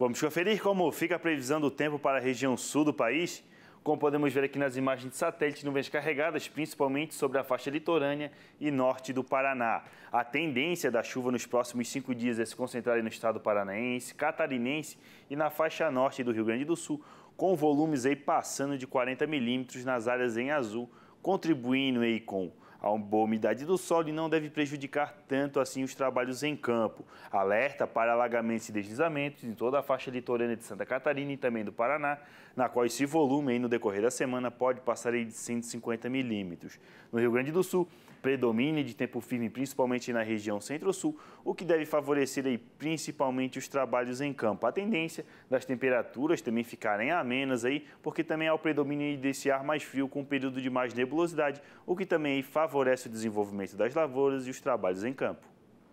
Vamos conferir como fica a previsão do tempo para a região sul do país. Como podemos ver aqui nas imagens de satélite, nuvens carregadas, principalmente sobre a faixa litorânea e norte do Paraná. A tendência da chuva nos próximos cinco dias é se concentrar no estado paranaense, catarinense e na faixa norte do Rio Grande do Sul, com volumes aí passando de 40 milímetros nas áreas em azul, contribuindo aí com a boa umidade do solo não deve prejudicar tanto assim os trabalhos em campo. Alerta para alagamentos e deslizamentos em toda a faixa litorânea de Santa Catarina e também do Paraná, na qual esse volume no decorrer da semana pode passar de 150 milímetros. No Rio Grande do Sul, predomine de tempo firme, principalmente na região centro-sul, o que deve favorecer aí, principalmente os trabalhos em campo. A tendência das temperaturas também ficarem amenas aí, porque também há o predomínio desse ar mais frio com um período de mais nebulosidade, o que também favorece favorece o desenvolvimento das lavouras e os trabalhos em campo.